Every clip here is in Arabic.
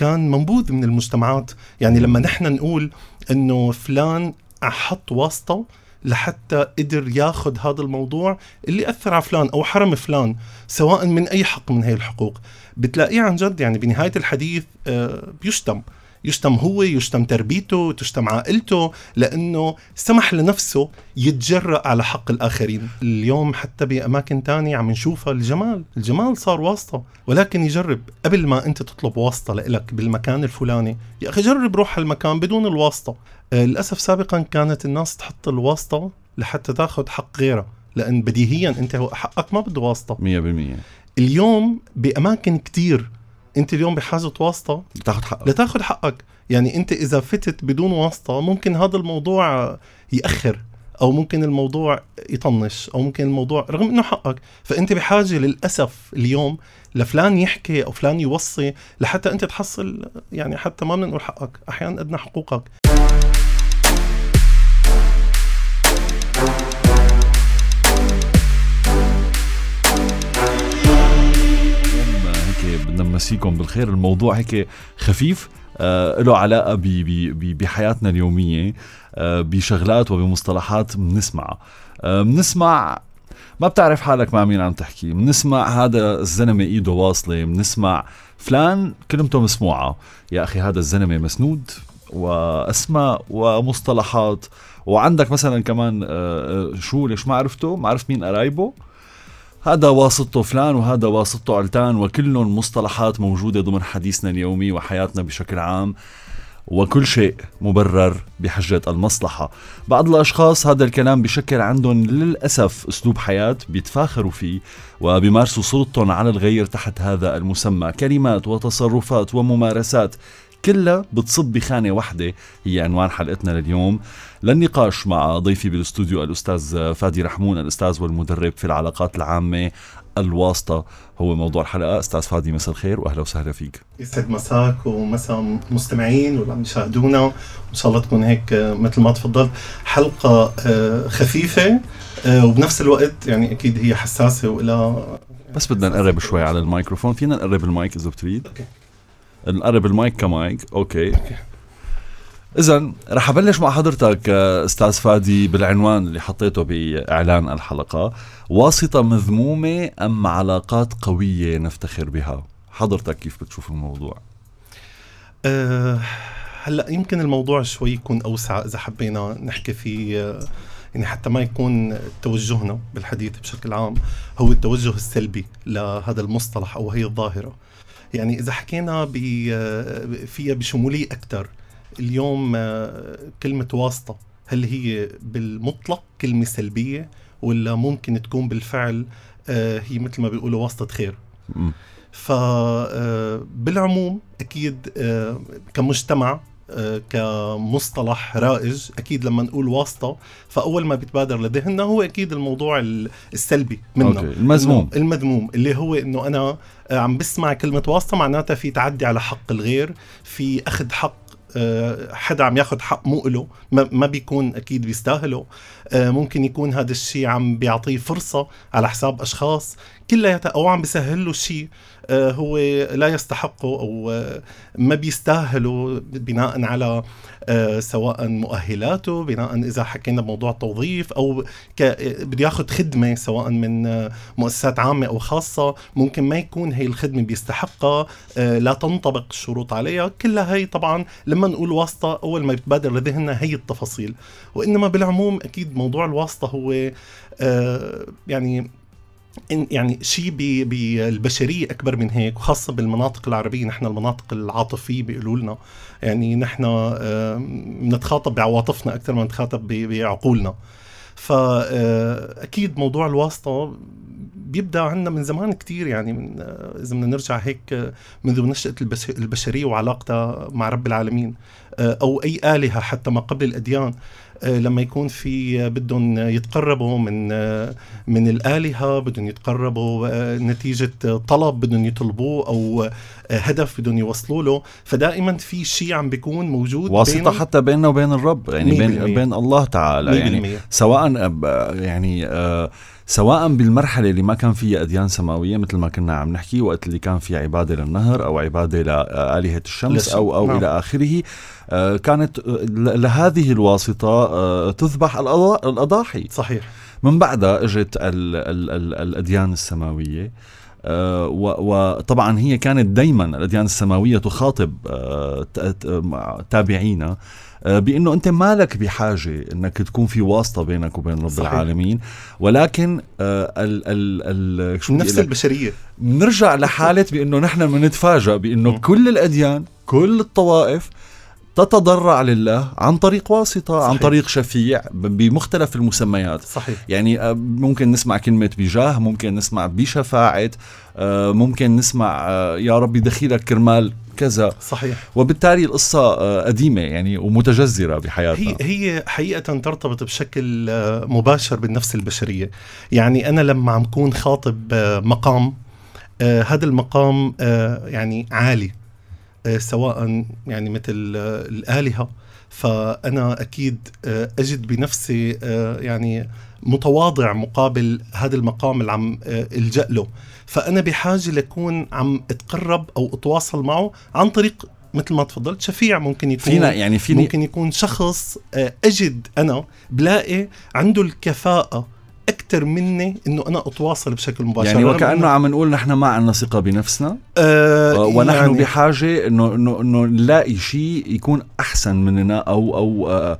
كان منبوذ من المجتمعات يعني لما نحن نقول انه فلان احط واسطه لحتى قدر ياخذ هذا الموضوع اللي اثر على فلان او حرم فلان سواء من اي حق من هي الحقوق بتلاقيه عن جد يعني بنهايه الحديث آه، بيشتم يشتم هو يشتم تربيته تشتم عائلته لأنه سمح لنفسه يتجرأ على حق الآخرين اليوم حتى بأماكن تانية عم نشوفها الجمال الجمال صار واسطة ولكن يجرب قبل ما أنت تطلب واسطة لإلك بالمكان الفلاني يا أخي جرب روح هالمكان بدون الواسطة آه، للأسف سابقا كانت الناس تحط الواسطة لحتى تاخذ حق غيرها لأن بديهيا أنت حقك ما بده واسطة 100% اليوم بأماكن كتير انت اليوم بحاجه واسطه لتاخذ حقك لتاخذ حقك يعني انت اذا فتت بدون واسطه ممكن هذا الموضوع ياخر او ممكن الموضوع يطنش او ممكن الموضوع رغم انه حقك فانت بحاجه للاسف اليوم لفلان يحكي او فلان يوصي لحتى انت تحصل يعني حتى ما بنقول حقك احيانا ادنى حقوقك مسيكم بالخير الموضوع هيك خفيف آه له علاقة بحياتنا اليومية آه بشغلات وبمصطلحات بنسمعها آه بنسمع ما بتعرف حالك مع مين عم تحكي بنسمع هذا الزلمة ايده واصلة بنسمع فلان كلمته مسموعة يا أخي هذا الزلمة مسنود واسماء ومصطلحات وعندك مثلا كمان آه، آه، شو ليش ما عرفته ما عرفت مين قرايبه هذا واسطته فلان وهذا واسطته علتان وكلهم مصطلحات موجودة ضمن حديثنا اليومي وحياتنا بشكل عام وكل شيء مبرر بحجة المصلحة بعض الأشخاص هذا الكلام بشكل عندهم للأسف أسلوب حياة بيتفاخروا فيه وبيمارسوا سلطتهم على الغير تحت هذا المسمى كلمات وتصرفات وممارسات كلها بتصب بخانة واحدة هي عنوان حلقتنا لليوم للنقاش مع ضيفي بالاستوديو الأستاذ فادي رحمون الأستاذ والمدرب في العلاقات العامة الواسطة هو موضوع الحلقة أستاذ فادي مساء الخير وأهلا وسهلا فيك يسعد مساك ومساء مستمعين واللي عم يشاهدونا وإن شاء الله تكون هيك مثل ما تفضلت حلقة آه، خفيفة آه، وبنفس الوقت يعني أكيد هي حساسة وإلى بس بدنا نقرب شوي على الميكروفون فينا نقرب المايك إذا بتريد أوكي. نقرب المايك كمايك اوكي اذا رح ابلش مع حضرتك آه، استاذ فادي بالعنوان اللي حطيته باعلان الحلقه واسطه مذمومه ام علاقات قويه نفتخر بها حضرتك كيف بتشوف الموضوع أه هلا يمكن الموضوع شوي يكون اوسع اذا حبينا نحكي فيه آه، يعني حتى ما يكون توجهنا بالحديث بشكل عام هو التوجه السلبي لهذا المصطلح او هي الظاهره يعني اذا حكينا فيها بشموليه اكثر اليوم آه، كلمه واسطه هل هي بالمطلق كلمه سلبيه ولا ممكن تكون بالفعل آه، هي مثل ما بيقولوا واسطه خير ف آه، بالعموم اكيد كمجتمع كمصطلح رائج اكيد لما نقول واسطه فاول ما بيتبادر لذهننا هو اكيد الموضوع السلبي منه أوكي. المذموم المذموم اللي هو انه انا عم بسمع كلمه واسطه معناتها في تعدي على حق الغير في اخذ حق آه، حدا عم ياخذ حق مو له ما بيكون اكيد بيستاهله آه، ممكن يكون هذا الشيء عم بيعطيه فرصه على حساب اشخاص كلياتها او عم بيسهل له شيء آه، هو لا يستحقه او آه، ما بيستاهله بناء على آه، سواء مؤهلاته بناء اذا حكينا بموضوع التوظيف او بده ياخذ خدمه سواء من مؤسسات عامه او خاصه ممكن ما يكون هي الخدمه بيستحقها لا تنطبق الشروط عليها كلها هي طبعا لما نقول واسطه اول ما بتبادر لذهننا هي التفاصيل وانما بالعموم اكيد موضوع الواسطه هو يعني يعني شيء بالبشريه اكبر من هيك وخاصه بالمناطق العربيه نحن المناطق العاطفيه بيقولوا لنا يعني نحن بنتخاطب بعواطفنا اكثر ما نتخاطب بعقولنا فاكيد آه، موضوع الواسطه بيبدا عندنا من زمان كتير يعني من آه، اذا بدنا نرجع هيك آه، منذ نشاه البشريه وعلاقتها مع رب العالمين آه، او اي الهه حتى ما قبل الاديان لما يكون في بدهم يتقربوا من من الالهه بدهم يتقربوا نتيجه طلب بدهم يطلبوه او هدف بدهم يوصلوا له فدائما في شيء عم بيكون موجود واسطه بين حتى بيننا وبين الرب يعني بين بين الله تعالى يعني سواء يعني آه سواء بالمرحلة اللي ما كان فيها أديان سماوية مثل ما كنا عم نحكي وقت اللي كان فيها عبادة للنهر أو عبادة لآلهة الشمس أو أو نعم. إلى آخره آه، كانت آه، لهذه الواسطة آه، تذبح الأضاحي صحيح من بعدها اجت الأديان السماوية وطبعا هي كانت دايما الأديان السماوية تخاطب آه، تابعينا آه، بانه انت مالك بحاجه انك تكون في واسطه بينك وبين رب صحيح. العالمين ولكن آه، ال ال ال شو نفس البشريه بنرجع لحاله بانه نحن بنتفاجئ بانه كل الاديان كل الطوائف تتضرع لله عن طريق واسطة صحيح. عن طريق شفيع بمختلف المسميات صحيح. يعني آه، ممكن نسمع كلمة بجاه ممكن نسمع بشفاعة آه، ممكن نسمع آه، يا ربي دخيلك كرمال كذا صحيح وبالتالي القصة قديمة يعني ومتجذرة بحياتنا هي, هي حقيقة ترتبط بشكل مباشر بالنفس البشرية يعني أنا لما عم كون خاطب مقام هذا المقام يعني عالي آه، سواء يعني مثل آه، الآلهة فأنا أكيد آه، أجد بنفسي يعني متواضع مقابل هذا المقام اللي عم الجأ له فأنا بحاجة لكون عم أتقرب أو أتواصل معه عن طريق مثل ما تفضلت شفيع ممكن يكون فينا يعني فيني ممكن يكون شخص أجد أنا بلاقي عنده الكفاءة اكثر مني انه انا اتواصل بشكل مباشر يعني وكانه عم نقول نحن ما عندنا ثقه بنفسنا آه،, أه ونحن يعني بحاجه انه انه نلاقي شيء يكون احسن مننا او او آه،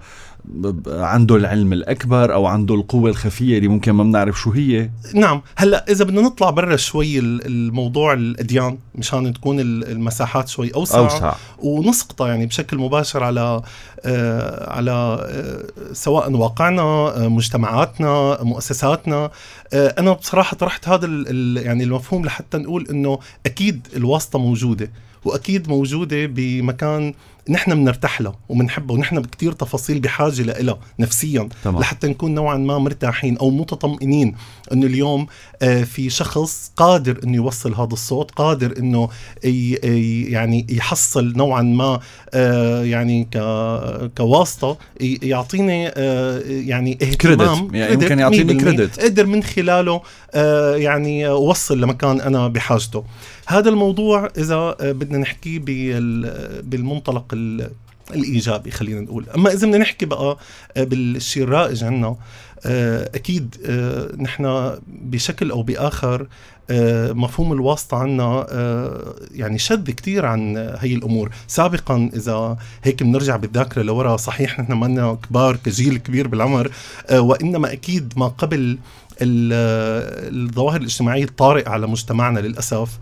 عنده العلم الاكبر او عنده القوه الخفيه اللي ممكن ما بنعرف شو هي نعم هلا اذا بدنا نطلع برا شوي الموضوع الاديان مشان تكون المساحات شوي اوسع, أوسع. ونسقطها يعني بشكل مباشر على آه على آه سواء واقعنا آه مجتمعاتنا مؤسساتنا آه، انا بصراحه طرحت هذا يعني المفهوم لحتى نقول انه اكيد الواسطه موجوده واكيد موجوده بمكان نحن بنرتاح له وبنحبه ونحن بكتير تفاصيل بحاجه لها نفسيا طبعا. لحتى نكون نوعا ما مرتاحين او متطمئنين انه اليوم آه، في شخص قادر انه يوصل هذا الصوت قادر انه يعني يحصل نوعا ما آه، يعني كواسطه يعطيني آه، يعني اهتمام كريدت يعني يمكن يعطيني كريدت قدر من خلاله يعني اوصل لمكان انا بحاجته هذا الموضوع اذا بدنا نحكيه بالمنطلق الايجابي خلينا نقول اما اذا بدنا نحكي بقى بالشيء الرائج عندنا آه، اكيد آه، نحن بشكل او باخر آه، مفهوم الواسطة عنا يعني شذ كتير عن هي الأمور سابقا إذا هيك بنرجع بالذاكرة لورا صحيح نحن ما كبار كجيل كبير بالعمر وإنما أكيد ما قبل الظواهر الاجتماعية الطارئة على مجتمعنا للأسف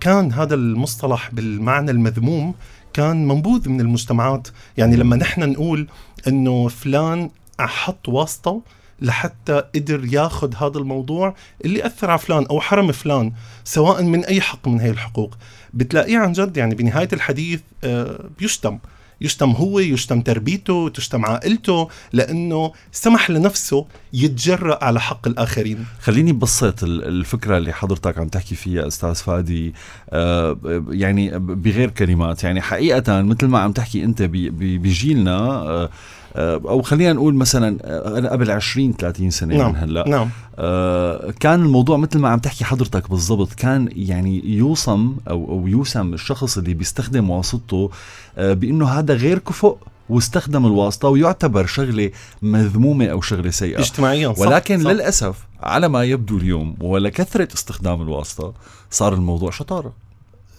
كان هذا المصطلح بالمعنى المذموم كان منبوذ من المجتمعات يعني لما نحن نقول انه فلان احط واسطه لحتى قدر ياخذ هذا الموضوع اللي اثر على فلان او حرم فلان سواء من اي حق من هي الحقوق بتلاقيه عن جد يعني بنهايه الحديث آه، بيشتم يشتم هو يشتم تربيته تشتم عائلته لأنه سمح لنفسه يتجرأ على حق الآخرين خليني بسط الفكرة اللي حضرتك عم تحكي فيها أستاذ فادي آه، يعني بغير كلمات يعني حقيقة مثل ما عم تحكي أنت بجيلنا آه، آه، او خلينا نقول مثلا آه، قبل 20 30 سنه نعم. من هلا نعم. آه، كان الموضوع مثل ما عم تحكي حضرتك بالضبط كان يعني يوصم او او يوسم الشخص اللي بيستخدم واسطته بانه هذا غير كفؤ واستخدم الواسطه ويعتبر شغله مذمومه او شغله سيئه اجتماعيا صح ولكن صح للاسف على ما يبدو اليوم ولكثره استخدام الواسطه صار الموضوع شطاره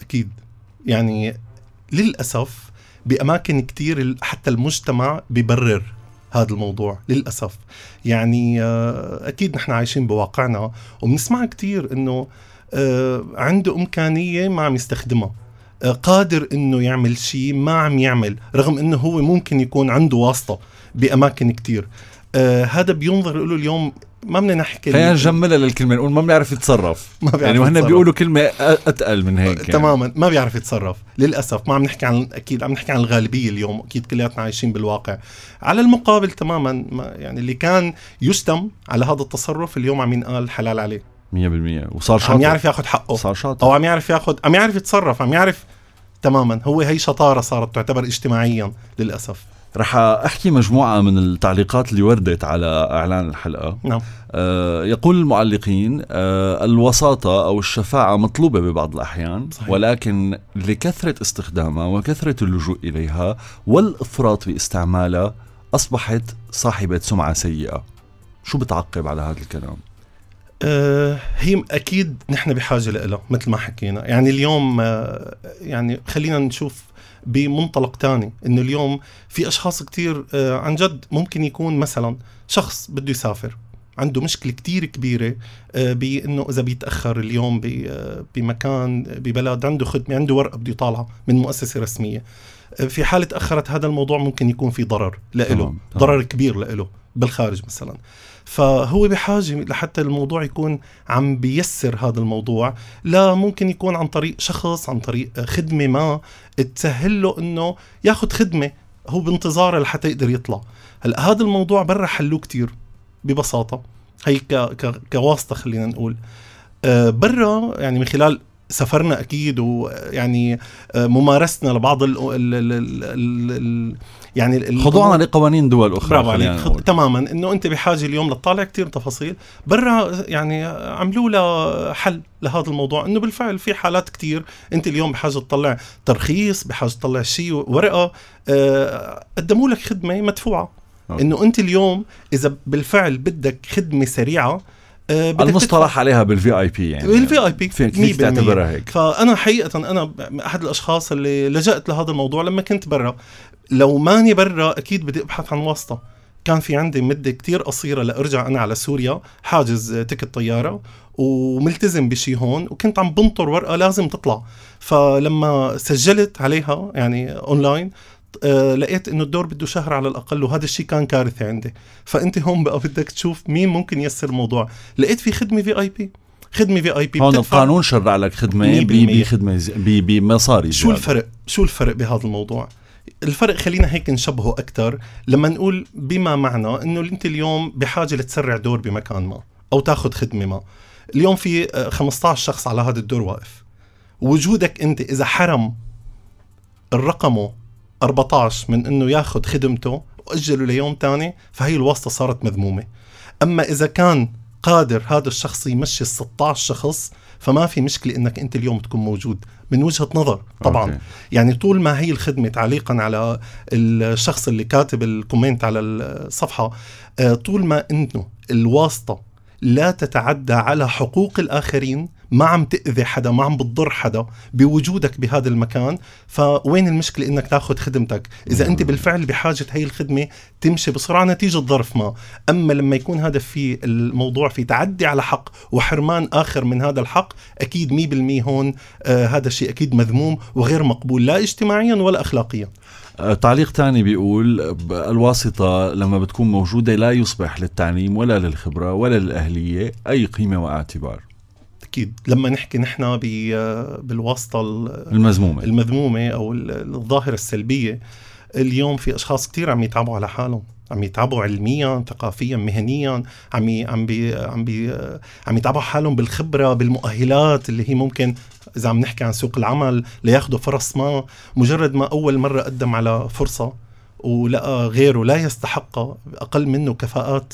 اكيد يعني للاسف بأماكن كتير حتى المجتمع ببرر هذا الموضوع للأسف يعني آه، أكيد نحن عايشين بواقعنا وبنسمع كتير أنه آه، عنده إمكانية ما عم يستخدمها آه، قادر انه يعمل شيء ما عم يعمل رغم انه هو ممكن يكون عنده واسطه باماكن كتير هذا بينظر له اليوم ما بدنا نحكي خلينا نجملها للكلمه نقول ما بيعرف يتصرف ما بيعرف يعني وهن بيقولوا كلمه اتقل من هيك يعني. تماما ما بيعرف يتصرف للاسف ما عم نحكي عن اكيد عم نحكي عن الغالبيه اليوم اكيد كلياتنا عايشين بالواقع على المقابل تماما يعني اللي كان يشتم على هذا التصرف اليوم عم ينقال حلال عليه 100% وصار شاطر عم يعرف ياخذ حقه صار شاطر او عم يعرف ياخذ عم يعرف يتصرف عم يعرف تماما هو هي شطاره صارت تعتبر اجتماعيا للاسف رح احكي مجموعه من التعليقات اللي وردت على اعلان الحلقه نعم آه يقول المعلقين آه الوساطه او الشفاعه مطلوبه ببعض الاحيان صحيح. ولكن لكثره استخدامها وكثره اللجوء اليها والافراط باستعمالها اصبحت صاحبه سمعه سيئه شو بتعقب على هذا الكلام آه، هي اكيد نحن بحاجه لها مثل ما حكينا يعني اليوم آه، يعني خلينا نشوف بمنطلق تاني انه اليوم في اشخاص كتير آه، عن جد ممكن يكون مثلا شخص بده يسافر عنده مشكلة كتير كبيرة آه، بأنه إذا بيتأخر اليوم آه، بمكان ببلد عنده خدمة عنده ورقة بده يطالعها من مؤسسة رسمية في حالة تأخرت هذا الموضوع ممكن يكون في ضرر لإله ضرر كبير لإله بالخارج مثلا فهو بحاجه لحتى الموضوع يكون عم بيسر هذا الموضوع لا ممكن يكون عن طريق شخص عن طريق خدمه ما تسهل له انه ياخذ خدمه هو بانتظارها لحتى يقدر يطلع هلا هذا الموضوع برا حلوه كتير ببساطه هي كواسطه خلينا نقول آه، برا يعني من خلال سفرنا اكيد ويعني آه، ممارستنا لبعض ال ال ال ال يعني خضوعنا لقوانين دول اخرى برافو عليك خد... تماما انه انت بحاجه اليوم لتطالع كثير تفاصيل برا يعني آه، عملوا لها حل لهذا الموضوع انه بالفعل في حالات كثير انت اليوم بحاجه تطلع ترخيص بحاجه تطلع شيء ورقه آه قدموا لك خدمه مدفوعه انه انت اليوم اذا بالفعل بدك خدمه سريعه آه، المصطلح عليها بالفي اي بي يعني بالفي اي بي فيك, كيف تعتبرها هيك فانا حقيقه انا احد الاشخاص اللي لجأت لهذا الموضوع لما كنت برا لو ماني برا اكيد بدي ابحث عن واسطه كان في عندي مده كتير قصيره لارجع انا على سوريا حاجز تكت طياره وملتزم بشي هون وكنت عم بنطر ورقه لازم تطلع فلما سجلت عليها يعني اونلاين آه، لقيت انه الدور بده شهر على الاقل وهذا الشيء كان كارثه عندي فانت هون بقى بدك تشوف مين ممكن ييسر الموضوع لقيت في خدمه في اي بي خدمه في اي بي هون القانون شرع لك خدمه بخدمه بمصاري شو الفرق شو الفرق بهذا الموضوع الفرق خلينا هيك نشبهه اكثر لما نقول بما معنى انه انت اليوم بحاجه لتسرع دور بمكان ما او تاخذ خدمه ما اليوم في 15 آه، شخص على هذا الدور واقف وجودك انت اذا حرم الرقمه 14 من انه ياخذ خدمته واجله ليوم ثاني فهي الواسطه صارت مذمومه اما اذا كان قادر هذا الشخص يمشي ال 16 شخص فما في مشكله انك انت اليوم تكون موجود من وجهه نظر طبعا أوكي. يعني طول ما هي الخدمه تعليقا على الشخص اللي كاتب الكومنت على الصفحه آه، طول ما انه الواسطه لا تتعدى على حقوق الاخرين ما عم تاذي حدا ما عم بتضر حدا بوجودك بهذا المكان فوين المشكله انك تاخذ خدمتك اذا انت بالفعل بحاجه هي الخدمه تمشي بسرعه نتيجه ظرف ما اما لما يكون هذا في الموضوع في تعدي على حق وحرمان اخر من هذا الحق اكيد 100% هون آه هذا الشيء اكيد مذموم وغير مقبول لا اجتماعيا ولا اخلاقيا آه، تعليق تاني بيقول الواسطة لما بتكون موجودة لا يصبح للتعليم ولا للخبرة ولا للأهلية أي قيمة واعتبار اكيد لما نحكي نحن بالواسطه المذمومه المذمومه او الظاهره السلبيه اليوم في اشخاص كثير عم يتعبوا على حالهم عم يتعبوا علميا ثقافيا مهنيا عم عم بي عم بي عم يتعبوا حالهم بالخبره بالمؤهلات اللي هي ممكن اذا عم نحكي عن سوق العمل لياخذوا فرص ما مجرد ما اول مره قدم على فرصه ولقى غيره لا يستحقها اقل منه كفاءات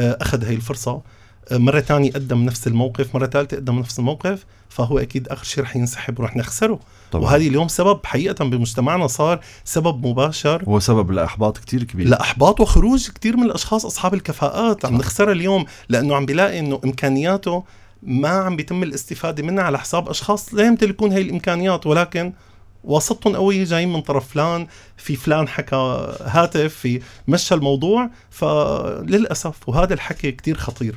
آه، اخذ هي الفرصه مره ثانيه قدم نفس الموقف مره ثالثه قدم نفس الموقف فهو اكيد اخر شيء رح ينسحب ورح نخسره طبعا. وهذه اليوم سبب حقيقه بمجتمعنا صار سبب مباشر هو سبب لاحباط كثير كبير لاحباط وخروج كثير من الاشخاص اصحاب الكفاءات عم نخسرها اليوم لانه عم بيلاقي انه امكانياته ما عم بيتم الاستفاده منها على حساب اشخاص لا يمتلكون هي الامكانيات ولكن وسطهم قويه جايين من طرف فلان في فلان حكى هاتف في مشى الموضوع فللاسف وهذا الحكي كتير خطير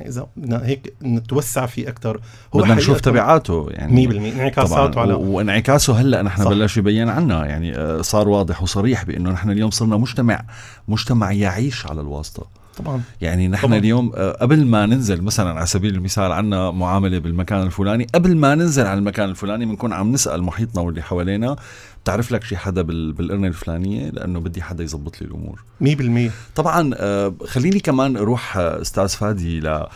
اذا بدنا هيك نتوسع فيه اكثر هو بدنا نشوف تبعاته يعني 100% انعكاساته على وانعكاسه هلا نحن بلش يبين عنا يعني آه، صار واضح وصريح بانه نحن اليوم صرنا مجتمع مجتمع يعيش على الواسطه طبعا يعني نحن طبعاً. اليوم آه، قبل ما ننزل مثلا على سبيل المثال عنا معامله بالمكان الفلاني قبل ما ننزل على المكان الفلاني بنكون عم نسال محيطنا واللي حوالينا تعرف لك شي حدا بالقرنه الفلانيه لانه بدي حدا يزبط لي الامور 100% طبعا آه، خليني كمان اروح آه، استاذ فادي ل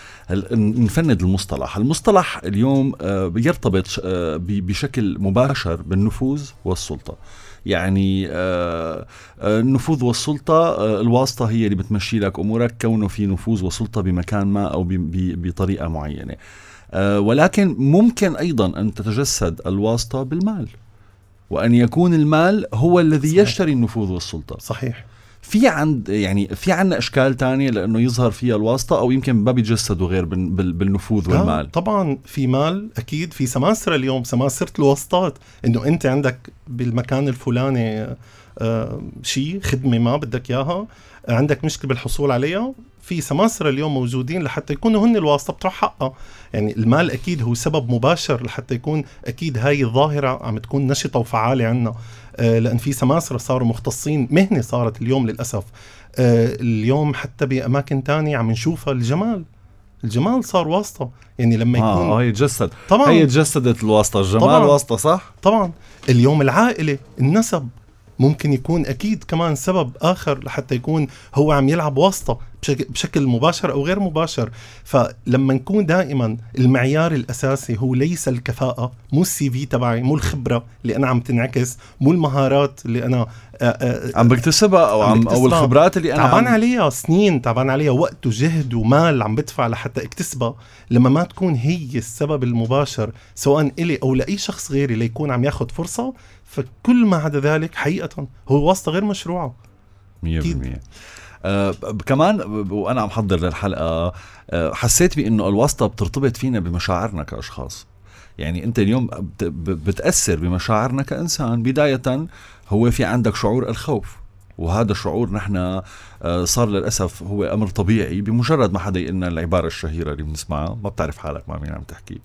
نفند المصطلح، المصطلح اليوم آه، يرتبط بشكل مباشر بالنفوذ والسلطه يعني النفوذ والسلطة الواسطة هي اللي بتمشي لك أمورك كونه في نفوذ وسلطة بمكان ما أو بطريقة معينة ولكن ممكن أيضا أن تتجسد الواسطة بالمال وأن يكون المال هو الذي صحيح. يشتري النفوذ والسلطة صحيح في عند يعني في عندنا اشكال تانية لانه يظهر فيها الواسطه او يمكن ما بيتجسدوا غير بالنفوذ آه، والمال طبعا في مال اكيد في سماسره اليوم سماسره الواسطات انه انت عندك بالمكان الفلاني آه، شيء خدمه ما بدك اياها عندك مشكله بالحصول عليها في سماسره اليوم موجودين لحتى يكونوا هن الواسطه بتروح حقها يعني المال اكيد هو سبب مباشر لحتى يكون اكيد هاي الظاهره عم تكون نشطه وفعاله عندنا آه، لان في سماسره صاروا مختصين مهنه صارت اليوم للاسف آه، اليوم حتى باماكن تانية عم نشوفها الجمال الجمال صار واسطه يعني لما يكون اه هي تجسد طبعا هي تجسدت الواسطه الجمال طبعاً واسطه صح طبعا اليوم العائله النسب ممكن يكون اكيد كمان سبب اخر لحتى يكون هو عم يلعب واسطه بشكل مباشر او غير مباشر فلما نكون دائما المعيار الاساسي هو ليس الكفاءه مو السي في تبعي مو الخبره اللي انا عم تنعكس مو المهارات اللي انا آه، آه، عم بكتسبها او عم او الخبرات اللي انا تعبان عليها سنين تعبان عليها وقت وجهد ومال عم بدفع لحتى اكتسبها لما ما تكون هي السبب المباشر سواء الي او لاي شخص غيري ليكون عم ياخذ فرصه فكل ما عدا ذلك حقيقه هو واسطه غير مشروعه 100% آه كمان وانا عم حضر للحلقه آه حسيت بانه الواسطه بترتبط فينا بمشاعرنا كاشخاص يعني انت اليوم بتاثر بمشاعرنا كانسان بدايه هو في عندك شعور الخوف وهذا الشعور نحن آه، صار للاسف هو امر طبيعي بمجرد ما حدا يقول العباره الشهيره اللي بنسمعها ما بتعرف حالك مع مين عم تحكي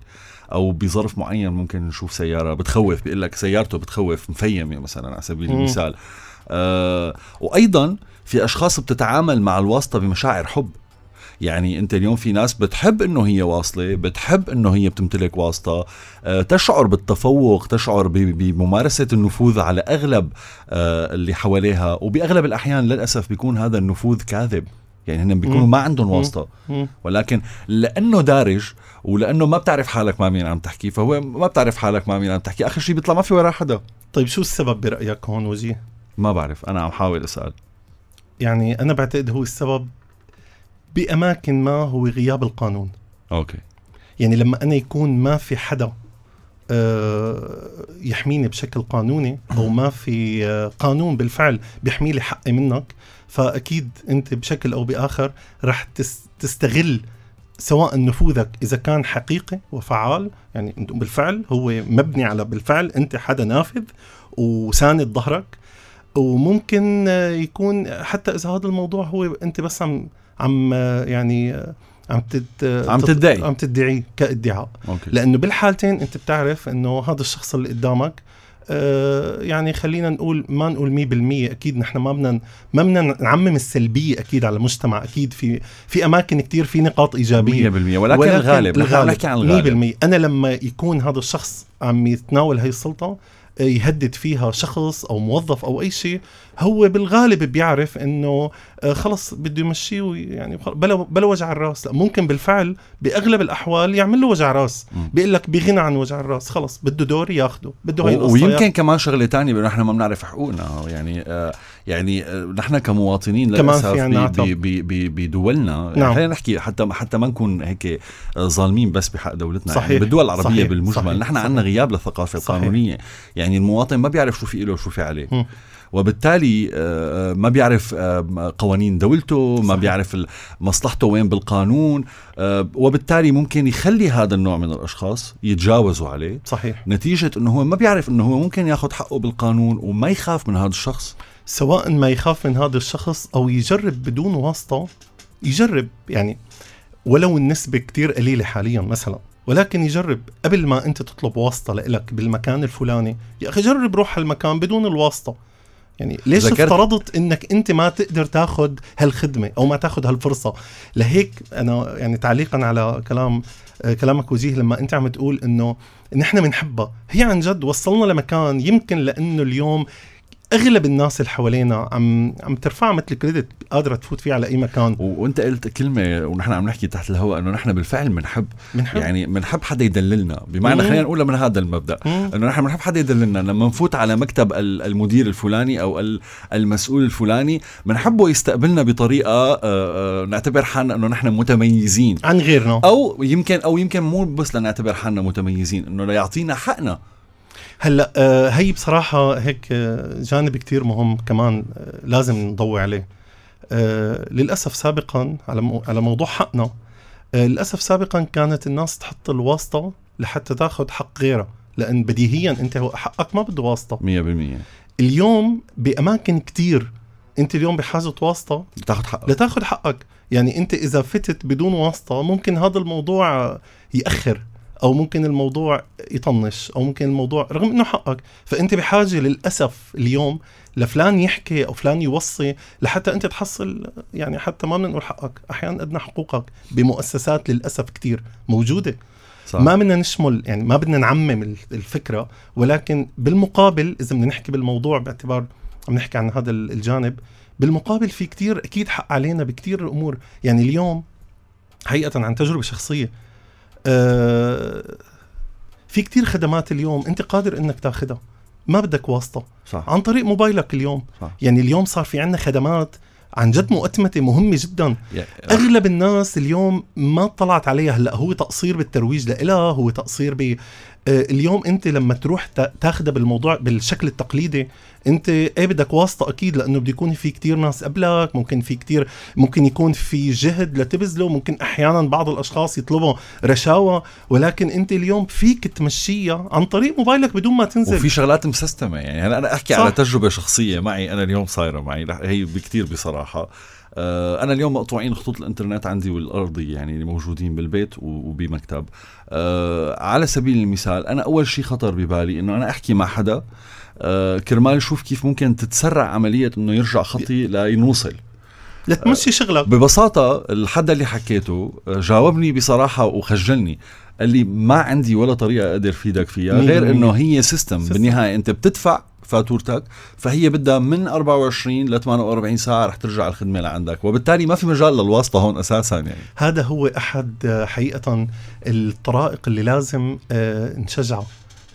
او بظرف معين ممكن نشوف سياره بتخوف بيقول لك سيارته بتخوف مفيمه مثلا على سبيل المثال آه وايضا في اشخاص بتتعامل مع الواسطه بمشاعر حب يعني انت اليوم في ناس بتحب انه هي واصله بتحب انه هي بتمتلك واسطه آه، تشعر بالتفوق تشعر بممارسه النفوذ على اغلب آه، اللي حواليها وباغلب الاحيان للاسف بيكون هذا النفوذ كاذب يعني هن بيكونوا ما عندهم واسطه ولكن لانه دارج ولانه ما بتعرف حالك مع مين عم تحكي فهو ما بتعرف حالك مع مين عم تحكي اخر شيء بيطلع ما في وراه حدا طيب شو السبب برايك هون وجيه ما بعرف انا عم حاول اسال يعني انا بعتقد هو السبب باماكن ما هو غياب القانون اوكي يعني لما انا يكون ما في حدا آه، يحميني بشكل قانوني او ما في آه، قانون بالفعل بيحمي لي حقي منك فاكيد انت بشكل او باخر رح تستغل سواء نفوذك اذا كان حقيقي وفعال يعني بالفعل هو مبني على بالفعل انت حدا نافذ وساند ظهرك وممكن يكون حتى اذا هذا الموضوع هو انت بس عم عم يعني عم تد... عم تدعي عم تدعي كادعاء أوكي. لانه بالحالتين انت بتعرف انه هذا الشخص اللي قدامك آه، يعني خلينا نقول ما نقول 100% اكيد نحن ما بدنا ما بدنا نعمم السلبيه اكيد على المجتمع اكيد في في اماكن كثير في نقاط ايجابيه 100% ولكن, ولكن الغالب نحن عم نحكي عن الغالب 100% انا لما يكون هذا الشخص عم يتناول هي السلطه يهدد فيها شخص او موظف او اي شيء هو بالغالب بيعرف انه آه، خلص بده يمشيه يعني بلا بلا وجع الراس لا ممكن بالفعل باغلب الاحوال يعمل له وجع راس بيقول لك بغنى عن وجع الراس خلص بده دور ياخده بده هي القصه ويمكن كمان شغله ثانيه نحن ما بنعرف حقوقنا يعني آه يعني آه، نحن كمواطنين للاسف بدولنا يعني نعم. خلينا نحكي حتى حتى ما نكون هيك آه، ظالمين بس بحق دولتنا يعني صحيح. يعني بالدول العربيه صحيح. بالمجمل صحيح. نحن عندنا غياب للثقافه القانونيه يعني المواطن ما بيعرف شو في له وشو في عليه م. وبالتالي آه، آه، ما بيعرف آه، قوانين دولته ما بيعرف مصلحته وين بالقانون وبالتالي ممكن يخلي هذا النوع من الاشخاص يتجاوزوا عليه صحيح نتيجه انه هو ما بيعرف انه هو ممكن ياخذ حقه بالقانون وما يخاف من هذا الشخص سواء ما يخاف من هذا الشخص او يجرب بدون واسطه يجرب يعني ولو النسبه كتير قليله حاليا مثلا ولكن يجرب قبل ما انت تطلب واسطه لإلك بالمكان الفلاني يا اخي جرب روح المكان بدون الواسطه يعني ليش ذكرت... افترضت انك انت ما تقدر تاخذ هالخدمه او ما تاخذ هالفرصه لهيك انا يعني تعليقا على كلام آه، كلامك وجيه لما انت عم تقول انه نحن إن بنحبها هي عن جد وصلنا لمكان يمكن لانه اليوم اغلب الناس اللي حوالينا عم عم ترفع مثل كريدت قادره تفوت فيه على اي مكان وانت قلت كلمه ونحن عم نحكي تحت الهواء انه نحن بالفعل بنحب يعني بنحب حدا يدللنا بمعنى خلينا نقولها من هذا المبدا انه نحن بنحب حدا يدللنا لما نفوت على مكتب المدير الفلاني او المسؤول الفلاني بنحبه يستقبلنا بطريقه آه، آه، نعتبر حالنا انه نحن متميزين عن غيرنا او يمكن او يمكن مو بس لنعتبر حالنا متميزين انه ليعطينا حقنا هلا آه، هي بصراحه هيك آه، جانب كتير مهم كمان آه، لازم نضوي عليه للاسف سابقا على على موضوع حقنا للاسف سابقا كانت الناس تحط الواسطه لحتى تاخذ حق غيرها لان بديهيا انت حقك ما بده واسطه 100% اليوم باماكن كتير انت اليوم بحاجه واسطه لتاخذ حقك لتاخذ حقك يعني انت اذا فتت بدون واسطه ممكن هذا الموضوع ياخر او ممكن الموضوع يطنش او ممكن الموضوع رغم انه حقك فانت بحاجه للاسف اليوم لفلان يحكي او فلان يوصي لحتى انت تحصل يعني حتى ما بدنا نقول حقك احيانا ادنى حقوقك بمؤسسات للاسف كثير موجوده صح. ما بدنا نشمل يعني ما بدنا نعمم الفكره ولكن بالمقابل اذا بدنا نحكي بالموضوع باعتبار عم نحكي عن هذا الجانب بالمقابل في كتير اكيد حق علينا بكتير امور يعني اليوم حقيقه عن تجربه شخصيه آه، في كتير خدمات اليوم انت قادر انك تاخدها ما بدك واسطه صح. عن طريق موبايلك اليوم صح. يعني اليوم صار في عندنا خدمات عن جد مؤتمته مهمه جدا اغلب الناس اليوم ما طلعت عليها هلا هو تقصير بالترويج لها هو تقصير آه، اليوم انت لما تروح تاخذها بالموضوع بالشكل التقليدي انت ايه بدك واسطه اكيد لانه بده يكون في كتير ناس قبلك ممكن في كتير ممكن يكون في جهد لتبذله ممكن احيانا بعض الاشخاص يطلبوا رشاوى ولكن انت اليوم فيك تمشيها عن طريق موبايلك بدون ما تنزل وفي شغلات مسستمه يعني انا احكي صح. على تجربه شخصيه معي انا اليوم صايره معي هي بكتير بصراحه آه، انا اليوم مقطوعين خطوط الانترنت عندي والارضي يعني موجودين بالبيت وبمكتب آه، على سبيل المثال انا اول شيء خطر ببالي انه انا احكي مع حدا آه، كرمال شوف كيف ممكن تتسرع عمليه انه يرجع خطي لينوصل لتمشي شغلك ببساطة الحد اللي حكيته جاوبني بصراحة وخجلني قال لي ما عندي ولا طريقة أقدر فيدك فيها غير أنه هي سيستم بالنهاية أنت بتدفع فاتورتك فهي بدها من 24 ل 48 ساعه رح ترجع الخدمه لعندك وبالتالي ما في مجال للواسطه هون اساسا يعني هذا هو احد آه، حقيقه الطرائق اللي لازم آه، نشجعه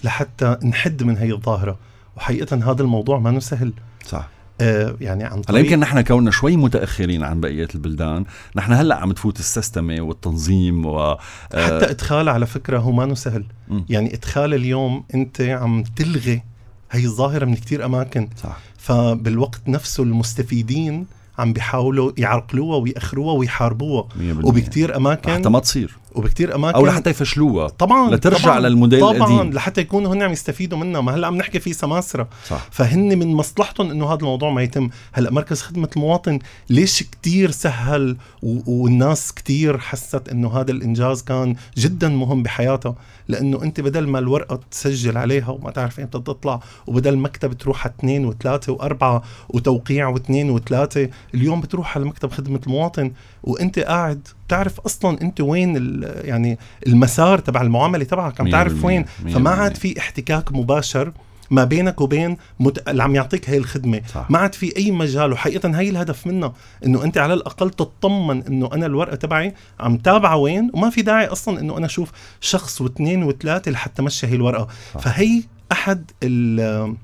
لحتى نحد من هي الظاهره وحقيقه هذا الموضوع ما سهل صح آه، يعني عن طريق هلا يمكن نحن كوننا شوي متاخرين عن بقيه البلدان، نحن هلا عم تفوت السيستمه والتنظيم و حتى ادخال على فكره هو ما سهل، يعني ادخال اليوم انت عم تلغي هي الظاهرة من كتير أماكن صح. فبالوقت نفسه المستفيدين عم بيحاولوا يعرقلوها ويأخروها ويحاربوها وبكتير أماكن حتى ما تصير وبكتير اماكن او لحتى يفشلوها طبعا لترجع طبعاً للموديل طبعاً القديم طبعا لحتى يكونوا هن عم يستفيدوا منها ما هلا عم نحكي في سماسره صح. فهن من مصلحتهم انه هذا الموضوع ما يتم هلا مركز خدمه المواطن ليش كتير سهل و... والناس كتير حست انه هذا الانجاز كان جدا مهم بحياتها لانه انت بدل ما الورقه تسجل عليها وما تعرف امتى تطلع وبدل مكتب تروح على اثنين وثلاثه واربعه وتوقيع واثنين وثلاثه اليوم بتروح على مكتب خدمه المواطن وانت قاعد بتعرف اصلا انت وين ال يعني المسار تبع المعامله تبعك عم تعرف وين فما عاد في احتكاك مباشر ما بينك وبين مت... اللي عم يعطيك هاي الخدمه صح. ما عاد في اي مجال وحقيقه هاي الهدف منها انه انت على الاقل تطمن انه انا الورقه تبعي عم تابعه وين وما في داعي اصلا انه انا اشوف شخص واثنين وثلاثه لحتى مشي هي الورقه صح. فهي احد ال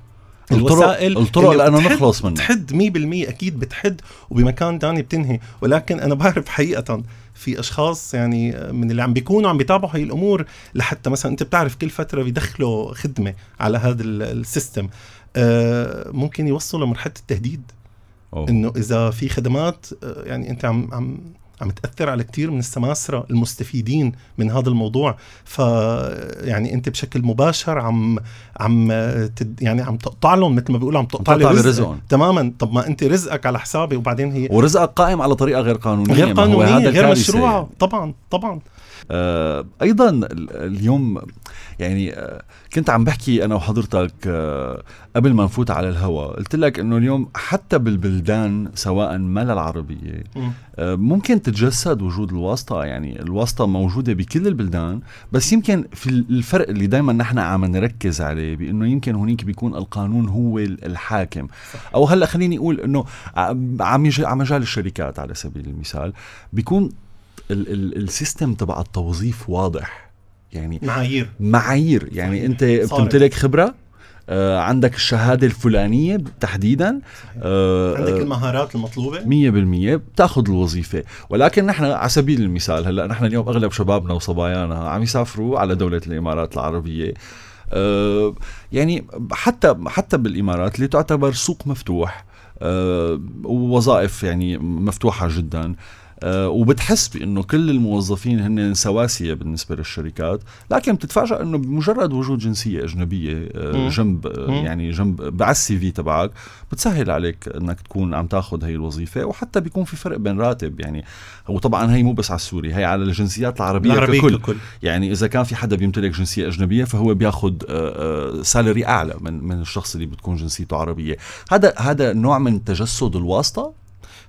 الوسائل الطرق اللي نخلص منها بتحد 100% اكيد بتحد وبمكان ثاني بتنهي ولكن انا بعرف حقيقه في اشخاص يعني من اللي عم بيكونوا عم بيتابعوا هي الامور لحتى مثلا انت بتعرف كل فتره بيدخلوا خدمه على هذا السيستم آه، ممكن يوصلوا لمرحله التهديد انه اذا في خدمات آه، يعني انت عم عم عم تاثر على كثير من السماسره المستفيدين من هذا الموضوع ف يعني انت بشكل مباشر عم عم تد يعني عم تقطع لهم مثل ما بيقولوا عم تقطع لي رزقهم تماما طب ما انت رزقك على حسابي وبعدين هي ورزقك قائم على طريقه غير قانونيه غير قانونيه غير مشروعه طبعا طبعا آه، ايضا اليوم يعني آه، كنت عم بحكي انا وحضرتك آه، قبل ما نفوت على الهواء قلت لك انه اليوم حتى بالبلدان سواء ما العربيه ممكن تتجسد وجود الواسطه يعني الواسطه موجوده بكل البلدان بس يمكن في الفرق اللي دائما نحن عم نركز عليه بانه يمكن هناك بيكون القانون هو الحاكم او هلا خليني اقول انه عم عم مجال الشركات على سبيل المثال بيكون السيستم تبع التوظيف واضح يعني معايير معايير يعني صحيح. انت بتمتلك خبره آه عندك الشهاده الفلانيه تحديدا آه عندك آه، المهارات المطلوبه 100% بتاخذ الوظيفه ولكن نحن على سبيل المثال هلا نحن اليوم اغلب شبابنا وصبايانا عم يسافروا على دوله الامارات العربيه آه يعني حتى حتى بالامارات اللي تعتبر سوق مفتوح آه، ووظائف يعني مفتوحه جدا آه، وبتحس بانه كل الموظفين هن سواسيه بالنسبه للشركات لكن بتتفاجئ انه بمجرد وجود جنسيه اجنبيه آه، جنب آه، يعني جنب بعد السي في تبعك بتسهل عليك انك تكون عم تاخذ هي الوظيفه وحتى بيكون في فرق بين راتب يعني وطبعا هي مو بس على السوري هي على الجنسيات العربيه, العربي ككل. ككل يعني اذا كان في حدا بيمتلك جنسيه اجنبيه فهو بياخذ سالري اعلى من من الشخص اللي بتكون جنسيته عربيه هذا هذا نوع من تجسد الواسطه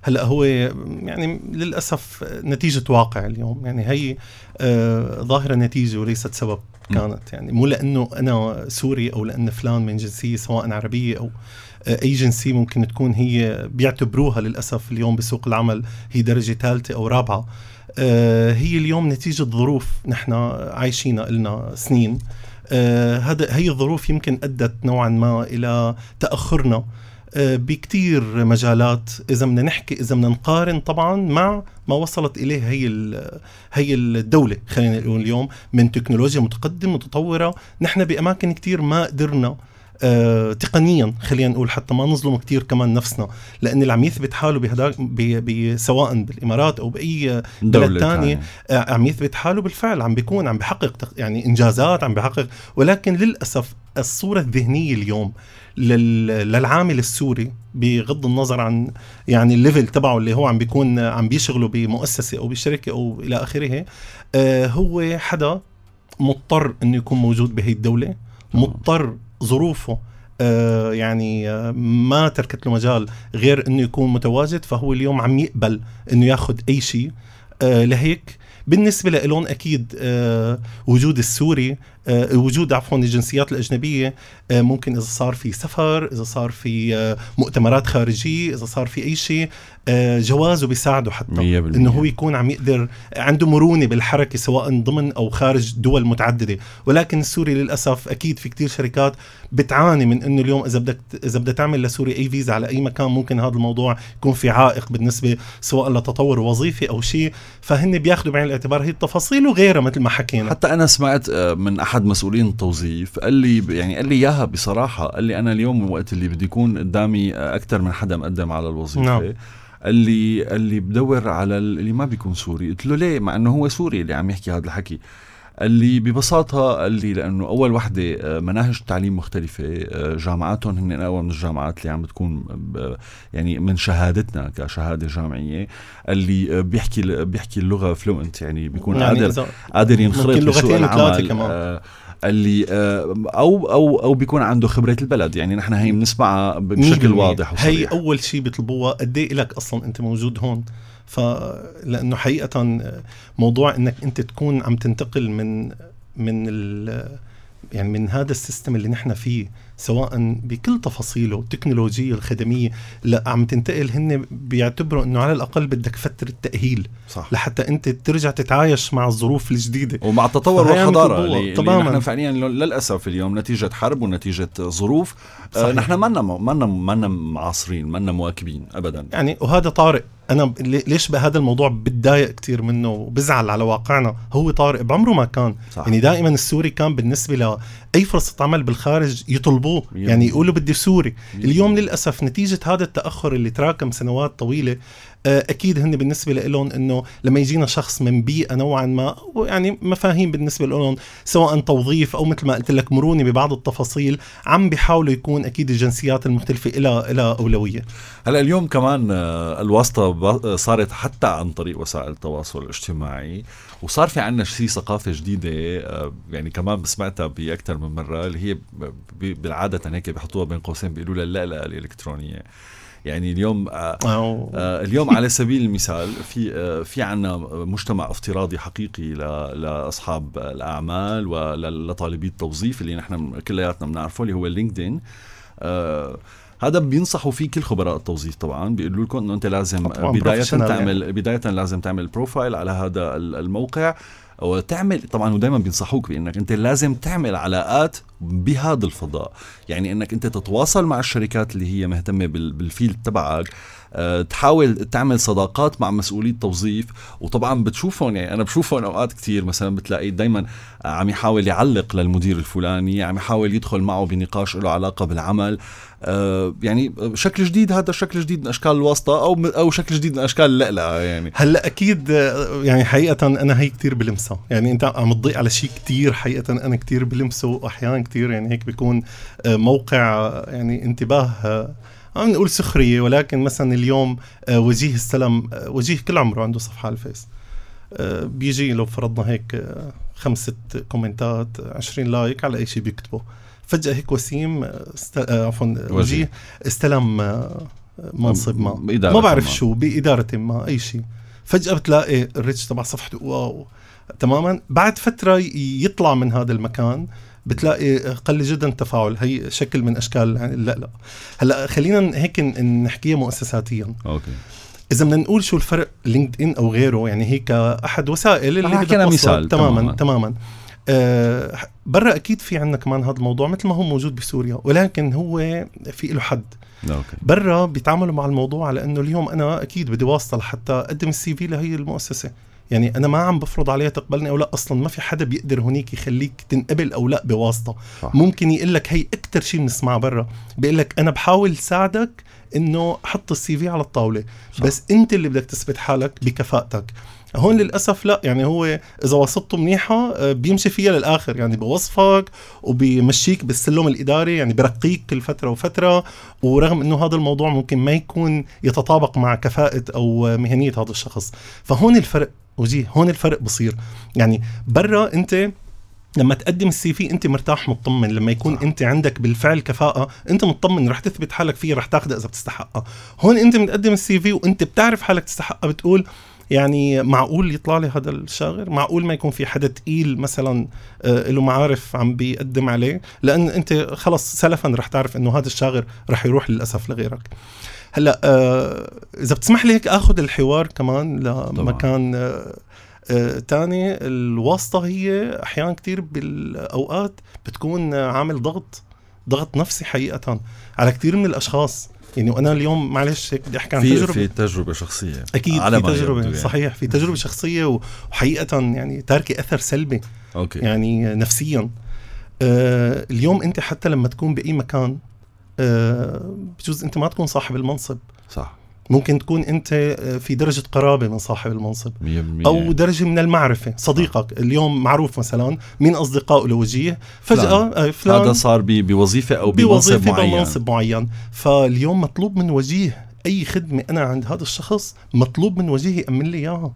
هلا هو يعني للاسف نتيجه واقع اليوم يعني هي آه ظاهره نتيجه وليست سبب كانت يعني مو لانه انا سوري او لان فلان من جنسيه سواء عربيه او آه، اي جنسيه ممكن تكون هي بيعتبروها للاسف اليوم بسوق العمل هي درجه ثالثه او رابعه آه، هي اليوم نتيجه ظروف نحن عايشينها لنا سنين آه، هذا هي الظروف يمكن ادت نوعا ما الى تاخرنا آه، بكتير مجالات اذا بدنا نحكي اذا بدنا نقارن طبعا مع ما وصلت اليه هي هي الدوله خلينا نقول اليوم من تكنولوجيا متقدمه متطوره نحن باماكن كتير ما قدرنا آه، تقنيا خلينا نقول حتى ما نظلم كثير كمان نفسنا لان اللي عم يثبت حاله بهداك سواء بالامارات او باي بلد ثانيه آه، عم يثبت حاله بالفعل عم بيكون عم بحقق يعني انجازات عم بحقق ولكن للاسف الصوره الذهنيه اليوم للعامل السوري بغض النظر عن يعني الليفل تبعه اللي هو عم بيكون عم بيشغله بمؤسسه او بشركه او الى اخره آه، هو حدا مضطر انه يكون موجود بهي الدوله مضطر ظروفه آه، يعني آه، ما تركت له مجال غير انه يكون متواجد فهو اليوم عم يقبل انه ياخذ اي شيء لهيك بالنسبه لهم اكيد وجود السوري آه، وجود عفوا الجنسيات الاجنبيه آه، ممكن اذا صار في سفر اذا صار في آه، مؤتمرات خارجيه اذا صار في اي شيء جوازه بيساعده حتى انه هو يكون عم يقدر عنده مرونه بالحركه سواء ضمن او خارج دول متعدده ولكن السوري للاسف اكيد في كتير شركات بتعاني من انه اليوم اذا بدك اذا بدها تعمل لسوري اي فيزا على اي مكان ممكن هذا الموضوع يكون في عائق بالنسبه سواء لتطور وظيفي او شيء فهن بياخذوا بعين الاعتبار هي التفاصيل وغيرها مثل ما حكينا حتى انا سمعت من احد احد مسؤولين التوظيف قال لي يعني قال لي اياها بصراحه قال لي انا اليوم وقت اللي بدي يكون قدامي اكثر من حدا مقدم على الوظيفه نعم. قال لي قال لي بدور على اللي ما بيكون سوري قلت له ليه مع انه هو سوري اللي عم يحكي هذا الحكي اللي ببساطة قال لي لأنه أول وحدة آه، مناهج التعليم مختلفة آه، جامعاتهم هن أقوى من الجامعات اللي عم بتكون يعني من شهادتنا كشهادة جامعية اللي آه، بيحكي بيحكي اللغة فلوينت يعني بيكون يعني قادر قادر ينخرط بسوق العمل كمان. اللي آه، او او او بيكون عنده خبره البلد يعني نحن هي بنسمعها بشكل واضح وصريح. هي اول شيء بيطلبوها قد ايه لك اصلا انت موجود هون ف لانه حقيقه موضوع انك انت تكون عم تنتقل من من يعني من هذا السيستم اللي نحن فيه سواء بكل تفاصيله التكنولوجية الخدمية لا عم تنتقل هن بيعتبروا انه على الاقل بدك فترة تأهيل صح. لحتى انت ترجع تتعايش مع الظروف الجديدة ومع التطور والحضارة طبعا نحن فعليا للأسف اليوم نتيجة حرب ونتيجة ظروف آه، صحيح. نحن ما منا منا معاصرين منا مواكبين ابدا يعني وهذا طارئ انا ليش بهذا الموضوع بتضايق كثير منه وبزعل على واقعنا هو طارق بعمره ما كان صح. يعني دائما السوري كان بالنسبه لاي فرصه عمل بالخارج يطلبوه يعني يقولوا بدي سوري اليوم للاسف نتيجه هذا التاخر اللي تراكم سنوات طويله آه، اكيد هن بالنسبه لهم انه لما يجينا شخص من بيئه نوعا ما يعني مفاهيم بالنسبه لهم سواء توظيف او مثل ما قلت لك مرونه ببعض التفاصيل عم بيحاولوا يكون اكيد الجنسيات المختلفه إلى إلى اولويه هلا اليوم كمان آه، الواسطه آه، صارت حتى عن طريق وسائل التواصل الاجتماعي وصار في عندنا شيء ثقافه جديده يعني كمان سمعتها باكثر من مره اللي هي بالعاده هيك بحطوها بين قوسين بيقولوا لها لا الالكترونيه يعني اليوم آه، آه، اليوم على سبيل المثال في آه، في عندنا مجتمع افتراضي حقيقي لاصحاب الاعمال ولطالبي التوظيف اللي نحن كلياتنا بنعرفه اللي هو لينكدين هذا بينصحوا فيه كل خبراء التوظيف طبعا بيقولوا لكم انه انت لازم بدايه يعني. تعمل يعني. بدايه لازم تعمل بروفايل على هذا الموقع وتعمل طبعا ودائما بينصحوك بانك انت لازم تعمل علاقات بهذا الفضاء يعني انك انت تتواصل مع الشركات اللي هي مهتمه بالفيلد تبعك آه، تحاول تعمل صداقات مع مسؤولي التوظيف وطبعا بتشوفهم يعني انا بشوفهم اوقات كثير مثلا بتلاقيه دائما عم يحاول يعلق للمدير الفلاني عم يحاول يدخل معه بنقاش له علاقه بالعمل آه، يعني شكل جديد هذا شكل جديد من اشكال الواسطه او او شكل جديد من اشكال اللقلقه يعني هلا اكيد آه، يعني حقيقه انا هي كثير بلمسه يعني انت عم تضيق على شيء كثير حقيقه انا كثير بلمسه واحيانا كتير يعني هيك بيكون آه، موقع آه، يعني انتباه آه، عم نقول سخريه ولكن مثلا اليوم وجيه السلام وجيه كل عمره عنده صفحه على الفيس بيجي لو فرضنا هيك خمس ست كومنتات 20 لايك على اي شيء بيكتبه فجاه هيك وسيم است... عفوا وجيه استلم منصب ما ما بعرف ما. شو باداره ما اي شيء فجاه بتلاقي الريتش تبع صفحته واو تماما بعد فتره يطلع من هذا المكان بتلاقي قل جدا التفاعل هي شكل من اشكال يعني لا لا هلا خلينا هيك نحكيها مؤسساتيا اوكي اذا بدنا نقول شو الفرق لينكد ان او غيره يعني هيك احد وسائل اللي حكينا مثال تماما تماما, تماماً. أه برا اكيد في عندنا كمان هذا الموضوع مثل ما هو موجود بسوريا ولكن هو في له حد أوكي. برا بيتعاملوا مع الموضوع على انه اليوم انا اكيد بدي واصل حتى اقدم السي في لهي المؤسسه يعني انا ما عم بفرض عليها تقبلني او لا اصلا ما في حدا بيقدر هونيك يخليك تنقبل او لا بواسطه صح. ممكن يقول لك هي اكثر شيء بنسمعه برا بيقول لك انا بحاول ساعدك انه حط السي في على الطاوله صح. بس انت اللي بدك تثبت حالك بكفاءتك هون للاسف لا يعني هو اذا وصفته منيحه آه، بيمشي فيها للاخر يعني بوصفك وبمشيك بالسلم الاداري يعني برقيك كل فتره وفتره ورغم انه هذا الموضوع ممكن ما يكون يتطابق مع كفاءه او مهنيه هذا الشخص فهون الفرق وجيه هون الفرق بصير يعني برا انت لما تقدم السي في انت مرتاح مطمن لما يكون صح. انت عندك بالفعل كفاءه انت مطمن رح تثبت حالك فيه رح تاخذها اذا بتستحقها هون انت بتقدم السي في وانت بتعرف حالك تستحقها بتقول يعني معقول يطلع لي هذا الشاغر معقول ما يكون في حدا تقيل مثلا آه، له معارف عم بيقدم عليه لان انت خلص سلفا رح تعرف انه هذا الشاغر رح يروح للاسف لغيرك هلا آه، اذا بتسمح لي هيك اخذ الحوار كمان لمكان آه, آه، الواسطة هي أحيانا كثير بالأوقات بتكون عامل ضغط ضغط نفسي حقيقة على كثير من الأشخاص يعني وأنا اليوم معلش هيك بدي أحكي عن في تجربة في تجربة شخصية أكيد على في تجربة يعني. صحيح في تجربة شخصية وحقيقة يعني تاركة أثر سلبي أوكي. يعني نفسيا آه اليوم أنت حتى لما تكون بأي مكان آه، بجوز انت ما تكون صاحب المنصب صح ممكن تكون انت آه، في درجه قرابه من صاحب المنصب او درجه من المعرفه صديقك اليوم معروف مثلا من اصدقائه لوجيه فجاه فلان. آه، فلان هذا صار بوظيفه او بمنصب بوظيفة معين بمنصب معين فاليوم مطلوب من وجيه اي خدمه انا عند هذا الشخص مطلوب من وجيه يامن لي اياها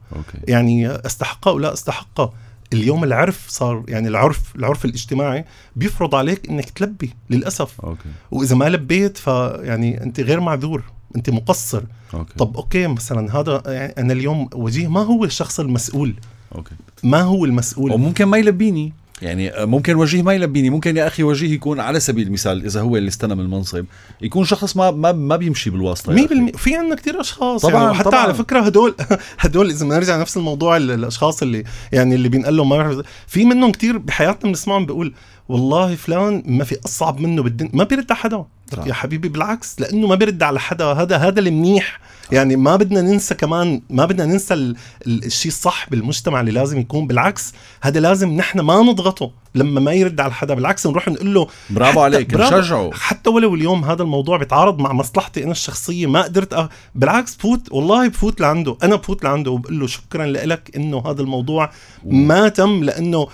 يعني استحقها ولا استحقها اليوم العرف صار يعني العرف العرف الاجتماعي بيفرض عليك انك تلبي للاسف أوكي. واذا ما لبيت فيعني انت غير معذور انت مقصر أوكي. طب اوكي مثلا هذا يعني انا اليوم وجيه ما هو الشخص المسؤول أوكي. ما هو المسؤول وممكن ما يلبيني يعني آه، ممكن وجيه ما يلبيني ممكن يا اخي وجيه يكون على سبيل المثال اذا هو اللي استلم المنصب يكون شخص ما ما, ما بيمشي بالواسطه يعني 100% في عندنا كثير اشخاص طبعا يعني حتى على فكره هدول هدول اذا بنرجع نفس الموضوع الاشخاص اللي يعني اللي بينقال لهم ما بيعرف في منهم كثير بحياتنا بنسمعهم بيقول والله فلان ما في اصعب منه بالدنيا ما بيرد حدا طبعا. يا حبيبي بالعكس لانه ما بيرد على حدا هذا هذا المنيح يعني ما بدنا ننسى كمان ما بدنا ننسى ال... ال... الشيء الصح بالمجتمع اللي لازم يكون بالعكس هذا لازم نحن ما نضغطه لما ما يرد على حدا بالعكس نروح نقول له برافو عليك نشجعه حتى ولو اليوم هذا الموضوع بيتعارض مع مصلحتي انا الشخصيه ما قدرت أ... بالعكس بفوت والله بفوت لعنده انا بفوت لعنده وبقول له شكرا لك انه هذا الموضوع ما تم لانه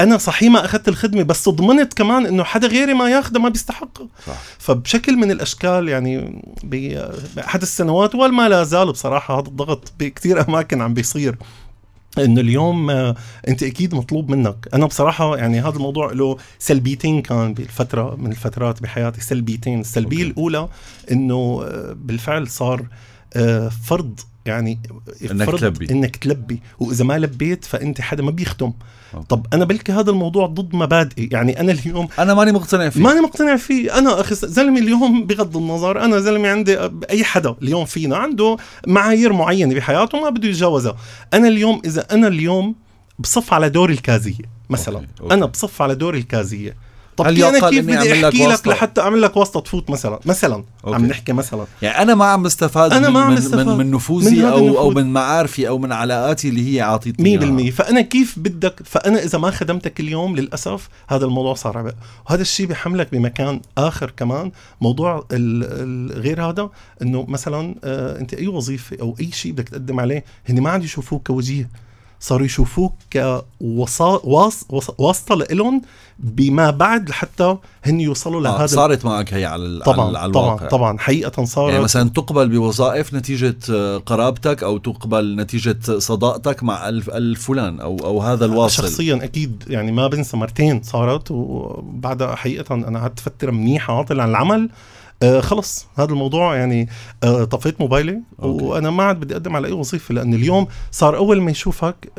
انا صحيح ما اخذت الخدمه بس ضمنت كمان انه حدا غيري ما ياخذها ما بيستحقها فبشكل من الاشكال يعني باحد السنوات وما لا زال بصراحه هذا الضغط بكثير اماكن عم بيصير انه اليوم آه، انت اكيد مطلوب منك انا بصراحه يعني هذا الموضوع له سلبيتين كان بالفتره من الفترات بحياتي سلبيتين السلبيه أوكي. الاولى انه آه، بالفعل صار آه، فرض يعني انك تلبي انك تلبي واذا ما لبيت فانت حدا ما بيختم أوه. طب انا بلكي هذا الموضوع ضد مبادئي يعني انا اليوم انا ماني مقتنع فيه ماني مقتنع فيه انا اخي زلمه اليوم بغض النظر انا زلمه عندي اي حدا اليوم فينا عنده معايير معينه بحياته ما بده يتجاوزها انا اليوم اذا انا اليوم بصف على دور الكازيه مثلا أوكي. أوكي. انا بصف على دور الكازيه طب هل انا كيف بدي احكي لك وسطة. لحتى اعمل لك واسطه تفوت مثلا مثلا أوكي. عم نحكي مثلا يعني انا ما عم بستفاد أنا ما عم من, استفاد. من, من نفوذي من او او من معارفي او من علاقاتي اللي هي عاطيتني 100% فانا كيف بدك فانا اذا ما خدمتك اليوم للاسف هذا الموضوع صار عبء وهذا الشيء بحملك بمكان اخر كمان موضوع غير هذا انه مثلا آه، انت اي وظيفه او اي شيء بدك تقدم عليه هن ما عاد يشوفوك كوجيه صاروا يشوفوك كواسطة لإلهم بما بعد لحتى هن يوصلوا آه صارت معك هي على طبعا على الواقع طبعا طبعا حقيقة صارت يعني مثلا تقبل بوظائف نتيجة آه، قرابتك أو تقبل نتيجة صداقتك مع الفلان أو أو هذا الواصل شخصيا أكيد يعني ما بنسى مرتين صارت وبعدها حقيقة أنا قعدت فترة منيحة عاطل عن العمل آه خلص هذا الموضوع يعني آه طفيت موبايلي أوكي. وانا ما عاد بدي اقدم على اي وظيفه لان اليوم صار اول ما يشوفك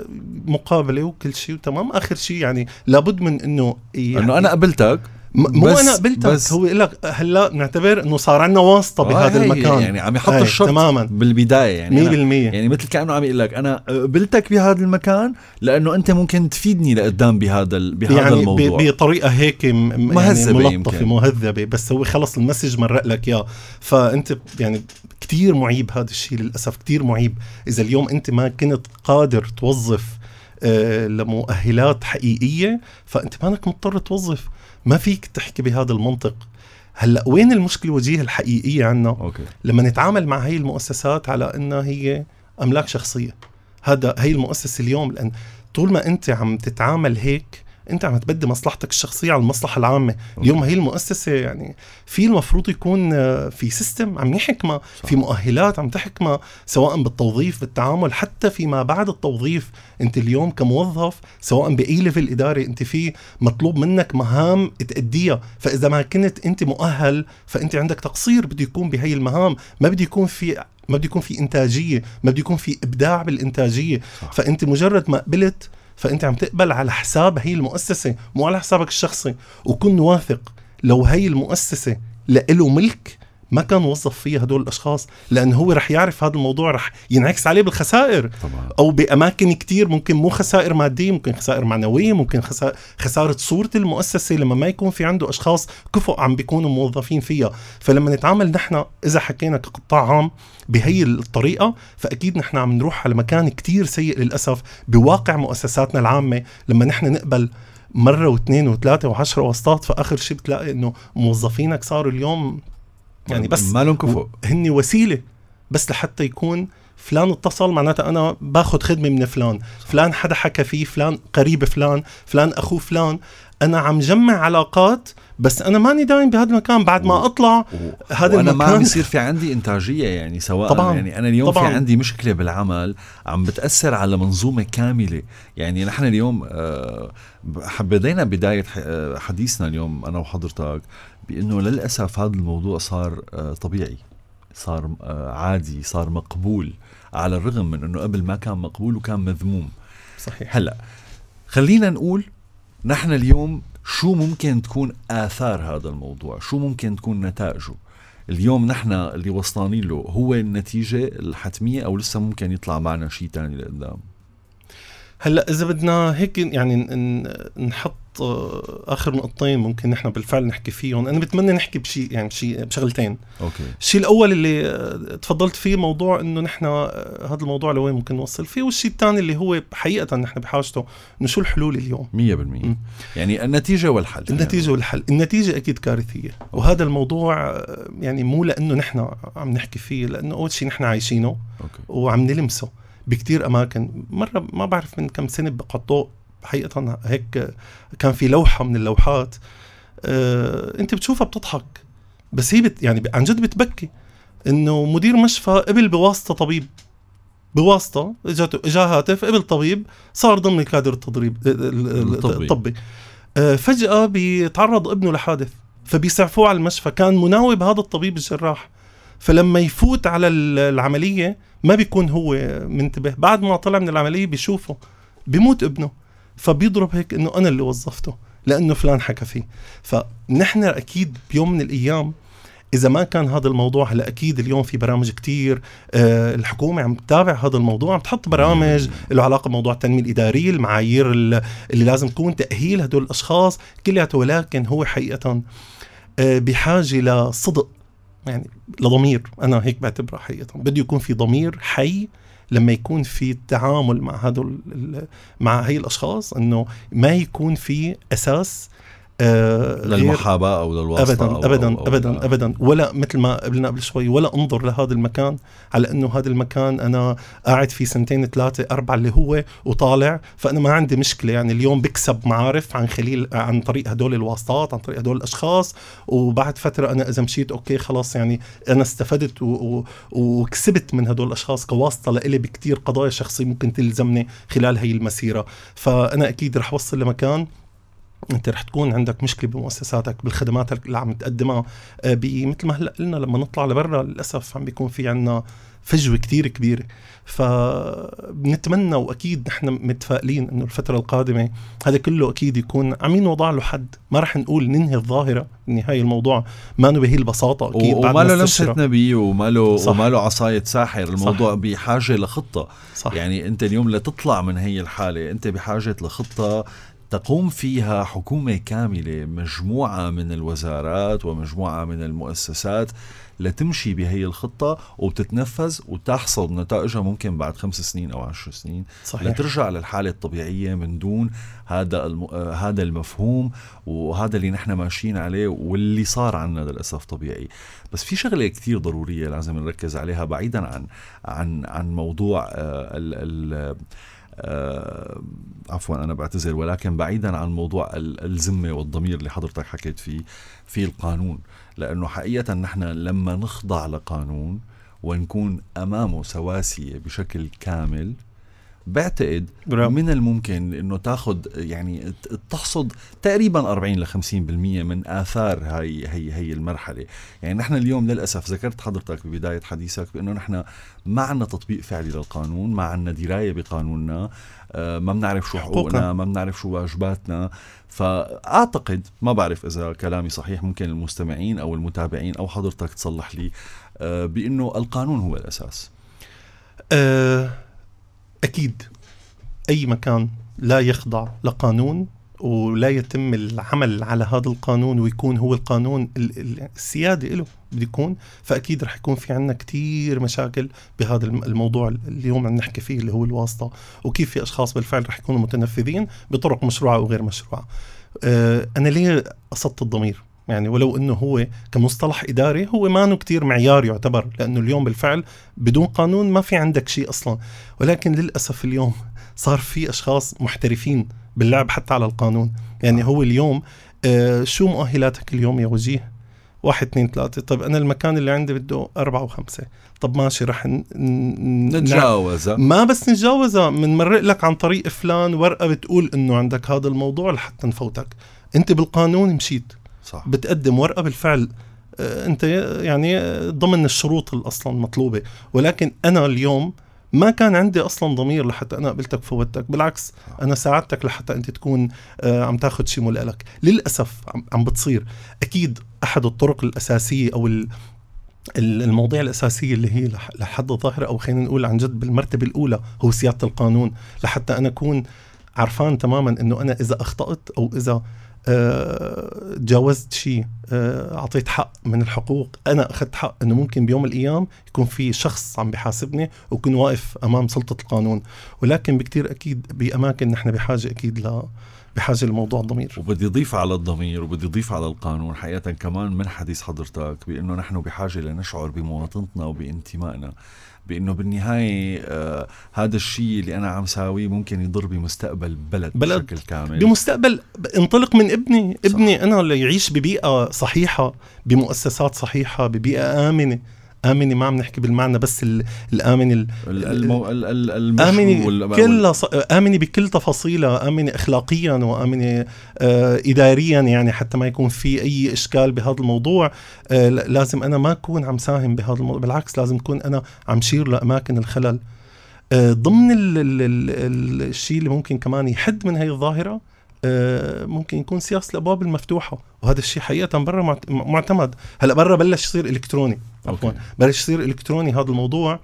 مقابله وكل شيء وتمام اخر شيء يعني لابد من انه يعني انه انا قبلتك مو انا قبلت بس هو يقول لك هلا بنعتبر انه صار عندنا واسطه آه، بهذا آه المكان يعني عم يحط إيه، الشرط تماما بالبدايه يعني 100% يعني مثل كانه عم يقول لك انا قبلتك بهذا المكان لانه انت ممكن تفيدني لقدام بهذا بهذا يعني الموضوع يعني بطريقه هيك يعني مهذبه يعني ملطفه مهذبه بس هو خلص المسج مرق لك اياه فانت يعني كثير معيب هذا الشيء للاسف كثير معيب اذا اليوم انت ما كنت قادر توظف آه، لمؤهلات حقيقيه فانت مانك مضطر توظف ما فيك تحكي بهذا المنطق هلا وين المشكله الوجيه الحقيقيه عنا أوكي. لما نتعامل مع هي المؤسسات على انها هي املاك شخصيه هذا هي المؤسسه اليوم لان طول ما انت عم تتعامل هيك انت عم تبدي مصلحتك الشخصيه على المصلحه العامه اليوم هي المؤسسه يعني في المفروض يكون آه، في سيستم عم يحكمها في مؤهلات عم تحكمها سواء بالتوظيف بالتعامل حتى فيما بعد التوظيف انت اليوم كموظف سواء باي ليفل اداري انت في مطلوب منك مهام تاديها فاذا ما كنت انت مؤهل فانت عندك تقصير بده يكون بهي المهام ما بده يكون في ما بده يكون في انتاجيه ما بده يكون في ابداع بالانتاجيه صح. فانت مجرد ما قبلت فانت عم تقبل على حساب هي المؤسسه مو على حسابك الشخصي وكن واثق لو هي المؤسسه لإله ملك ما كان وظف فيها هدول الاشخاص لانه هو رح يعرف هذا الموضوع رح ينعكس عليه بالخسائر طبعا. او باماكن كتير ممكن مو خسائر ماديه ممكن خسائر معنويه ممكن خساره صوره المؤسسه لما ما يكون في عنده اشخاص كفؤ عم بيكونوا موظفين فيها فلما نتعامل نحن اذا حكينا كقطاع عام بهي الطريقه فاكيد نحن عم نروح على مكان كتير سيء للاسف بواقع مؤسساتنا العامه لما نحن نقبل مره واثنين وثلاثه وعشره واسطات فاخر شيء بتلاقي انه موظفينك صاروا اليوم يعني بس ما لهم كفؤ هن وسيله بس لحتى يكون فلان اتصل معناتها انا باخذ خدمه من فلان فلان حدا حكى فيه فلان قريب فلان فلان اخو فلان انا عم جمع علاقات بس انا ماني دايم بهذا المكان بعد ما اطلع هذا المكان ما عم بيصير في عندي انتاجيه يعني سواء طبعاً يعني انا اليوم طبعاً في عندي مشكله بالعمل عم بتاثر على منظومه كامله يعني نحن اليوم آه، حبينا بدايه آه، حديثنا اليوم انا وحضرتك بانه للاسف هذا الموضوع صار آه، طبيعي صار آه، عادي صار مقبول على الرغم من انه قبل ما كان مقبول وكان مذموم صحيح هلا خلينا نقول نحن اليوم شو ممكن تكون اثار هذا الموضوع شو ممكن تكون نتائجه اليوم نحن اللي وصلانين له هو النتيجه الحتميه او لسه ممكن يطلع معنا شيء ثاني لقدام هلا اذا بدنا هيك يعني نحط اخر نقطتين ممكن نحن بالفعل نحكي فيهم انا بتمنى نحكي بشيء يعني بشيء بشغلتين اوكي الشيء الاول اللي تفضلت فيه موضوع انه نحن هذا الموضوع لوين ممكن نوصل فيه والشيء الثاني اللي هو حقيقه نحن بحاجته انه شو الحلول اليوم 100% يعني النتيجه والحل النتيجه يعني. والحل النتيجه اكيد كارثيه أوكي. وهذا الموضوع يعني مو لانه نحن عم نحكي فيه لانه اول شيء نحن عايشينه أوكي. وعم نلمسه بكتير اماكن مره ما بعرف من كم سنه بقطوه حقيقه هيك كان في لوحه من اللوحات آه، انت بتشوفها بتضحك بس هي بت يعني عن جد بتبكي انه مدير مشفى قبل بواسطه طبيب بواسطه اجته إجا هاتف قبل طبيب صار ضمن الكادر التدريب الطبي, الطبي. آه، فجاه بيتعرض ابنه لحادث فبيسعفوه على المشفى كان مناوب هذا الطبيب الجراح فلما يفوت على العمليه ما بيكون هو منتبه بعد ما طلع من العمليه بيشوفه بيموت ابنه فبيضرب هيك انه انا اللي وظفته لانه فلان حكى فيه فنحن اكيد بيوم من الايام اذا ما كان هذا الموضوع هلا اكيد اليوم في برامج كتير أه الحكومه عم تتابع هذا الموضوع عم تحط برامج له علاقه بموضوع التنميه الاداريه المعايير اللي لازم تكون تاهيل هدول الاشخاص كلياته ولكن هو حقيقه أه بحاجه لصدق يعني لضمير انا هيك بعتبرها حقيقه بده يكون في ضمير حي لما يكون في تعامل مع هذول مع هي الاشخاص انه ما يكون في اساس آه، للمحاباه او للواسطه ابدا أو ابدا أو ابدا أو نعم. ابدا ولا مثل ما قبلنا قبل شوي ولا انظر لهذا المكان على انه هذا المكان انا قاعد فيه سنتين ثلاثه اربعه اللي هو وطالع فانا ما عندي مشكله يعني اليوم بكسب معارف عن خليل عن طريق هدول الواسطات عن طريق هدول الاشخاص وبعد فتره انا اذا مشيت اوكي خلاص يعني انا استفدت و... و... وكسبت من هدول الاشخاص كواسطه لإلي بكتير قضايا شخصيه ممكن تلزمني خلال هي المسيره فانا اكيد رح اوصل لمكان انت رح تكون عندك مشكله بمؤسساتك بالخدمات اللي عم تقدمها آه، مثل ما هلا قلنا لما نطلع لبرا للاسف عم بيكون في عندنا فجوه كثير كبيره فبنتمنى واكيد نحن متفائلين انه الفتره القادمه هذا كله اكيد يكون عم ينوضع له حد ما رح نقول ننهي الظاهره نهاية الموضوع ما بهي البساطه اكيد وما له لمسه نبي وما له وما له عصايه ساحر الموضوع صح. بحاجه لخطه صح. يعني انت اليوم لتطلع من هي الحاله انت بحاجه لخطه تقوم فيها حكومة كاملة مجموعة من الوزارات ومجموعة من المؤسسات لتمشي بهي الخطة وتتنفذ وتحصد نتائجها ممكن بعد خمس سنين أو عشر سنين صحيح. لترجع للحالة الطبيعية من دون هذا الم... هذا المفهوم وهذا اللي نحن ماشيين عليه واللي صار عنا للأسف طبيعي بس في شغلة كتير ضرورية لازم نركز عليها بعيدا عن عن عن موضوع آه، ال... ال... آه، عفوا انا بعتذر ولكن بعيدا عن موضوع الذمه والضمير اللي حضرتك حكيت فيه في القانون لانه حقيقه نحن لما نخضع لقانون ونكون امامه سواسيه بشكل كامل بعتقد برام. من الممكن انه تاخذ يعني تحصد تقريبا 40 ل 50% من اثار هي هي هي المرحله، يعني نحن اليوم للاسف ذكرت حضرتك ببدايه حديثك بانه نحن ما عندنا تطبيق فعلي للقانون، ما عندنا درايه بقانوننا، آه، ما بنعرف شو حقوقنا، ما بنعرف شو واجباتنا، فاعتقد ما بعرف اذا كلامي صحيح ممكن المستمعين او المتابعين او حضرتك تصلح لي آه، بانه القانون هو الاساس. أه اكيد اي مكان لا يخضع لقانون ولا يتم العمل على هذا القانون ويكون هو القانون السيادي له بده يكون فاكيد رح يكون في عندنا كتير مشاكل بهذا الموضوع اليوم عم نحكي فيه اللي هو الواسطه وكيف في اشخاص بالفعل رح يكونوا متنفذين بطرق مشروعه وغير مشروعه آه، انا ليه قصدت الضمير يعني ولو انه هو كمصطلح اداري هو ما كثير معيار يعتبر لانه اليوم بالفعل بدون قانون ما في عندك شيء اصلا ولكن للاسف اليوم صار في اشخاص محترفين باللعب حتى على القانون يعني هو اليوم آه شو مؤهلاتك اليوم يا وجيه واحد اثنين ثلاثة طب أنا المكان اللي عندي بده أربعة وخمسة طب ماشي رح ن... نتجاوزها ما بس نتجاوزها بنمرق لك عن طريق فلان ورقة بتقول إنه عندك هذا الموضوع لحتى نفوتك أنت بالقانون مشيت صح. بتقدم ورقه بالفعل آه، انت يعني ضمن الشروط اصلا مطلوبه ولكن انا اليوم ما كان عندي اصلا ضمير لحتى انا قبلتك فوتك بالعكس انا ساعدتك لحتى انت تكون آه، عم تاخذ شيء لك للاسف عم بتصير اكيد احد الطرق الاساسيه او المواضيع الأساسية اللي هي لحد الظاهرة أو خلينا نقول عن جد بالمرتبة الأولى هو سيادة القانون لحتى أنا أكون عرفان تماما أنه أنا إذا أخطأت أو إذا تجاوزت آه، شيء آه، اعطيت حق من الحقوق انا اخذت حق انه ممكن بيوم الايام يكون في شخص عم بحاسبني وكون واقف امام سلطه القانون ولكن بكثير اكيد باماكن نحن بحاجه اكيد ل بحاجه لموضوع الضمير وبدي اضيف على الضمير وبدي اضيف على القانون حقيقه كمان من حديث حضرتك بانه نحن بحاجه لنشعر بمواطنتنا وبانتمائنا بانه بالنهايه آه هذا الشيء اللي انا عم ساويه ممكن يضر بمستقبل بلد, بلد بشكل كامل بمستقبل انطلق من ابني ابني صح. انا اللي يعيش ببيئه صحيحه بمؤسسات صحيحه ببيئه امنه امنه ما عم نحكي بالمعنى بس الامنه المو... امنه كلها امنه بكل تفاصيلها امنه اخلاقيا وامنه آه اداريا يعني حتى ما يكون في اي اشكال بهذا الموضوع آه لازم انا ما اكون عم ساهم بهذا الموضوع بالعكس لازم اكون انا عم شير لاماكن الخلل آه ضمن الشيء اللي ممكن كمان يحد من هي الظاهره آه، ممكن يكون سياسه الابواب المفتوحه وهذا الشيء حقيقه برا معتمد هلا برا بلش يصير الكتروني عفوا بلش يصير الكتروني هذا الموضوع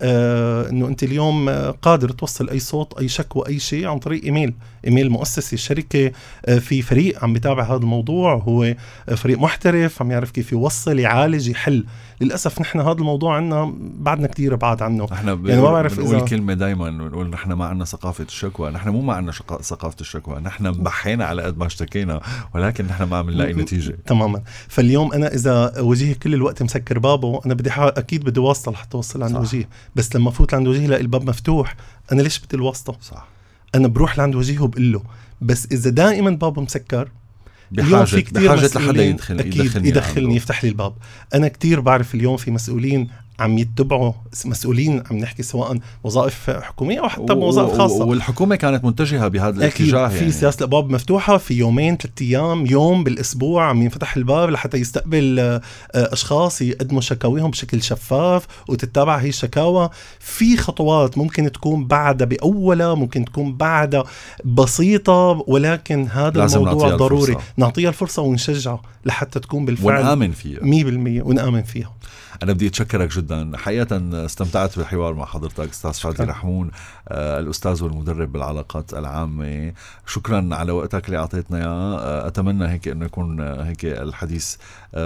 آه، انه انت اليوم قادر توصل اي صوت اي شكوى اي شيء عن طريق ايميل ايميل مؤسسه شركه آه، في فريق عم بتابع هذا الموضوع هو فريق محترف عم يعرف كيف يوصل يعالج يحل للاسف نحن هذا الموضوع عندنا بعدنا كثير بعاد عنه احنا ب... يعني ما بعرف بنقول إذا... كلمه دائما بنقول نحن ما عندنا ثقافه الشكوى نحن مو ما عندنا شق... ثقافه الشكوى نحن مبحينا على قد ما اشتكينا ولكن نحن ما عم نلاقي نتيجه تماما فاليوم انا اذا وجهي كل الوقت مسكر بابه انا بدي حا... اكيد بدي واسطه لحتى اوصل عند وجهي بس لما فوت لعند وجهي لاقي الباب مفتوح انا ليش بدي الواسطه صح انا بروح لعند وجيه وبقول له بس اذا دائما بابه مسكر بحاجة في كتير بحاجة لحدا يدخل أكيد يدخلني, يدخلني يفتح لي الباب أنا كتير بعرف اليوم في مسؤولين عم يتبعوا مسؤولين عم نحكي سواء وظائف حكوميه او حتى بوظائف خاصه والحكومه كانت متجهه بهذا الاتجاه يعني في سياسه الابواب مفتوحه في يومين ثلاث ايام يوم بالاسبوع عم ينفتح الباب لحتى يستقبل آه، اشخاص يقدموا شكاويهم بشكل شفاف وتتابع هي الشكاوى في خطوات ممكن تكون بعدها باولها ممكن تكون بعدها بسيطه ولكن هذا لازم الموضوع نعطيها ضروري الفرصة. نعطيها الفرصه ونشجعه لحتى تكون بالفعل ونآمن فيها 100% ونآمن فيها انا بدي اتشكرك جدا حقيقه استمتعت بالحوار مع حضرتك استاذ شادي رحمون آه، الاستاذ والمدرب بالعلاقات العامه شكرا على وقتك اللي اعطيتنا اياه آه، اتمنى هيك انه يكون آه، هيك الحديث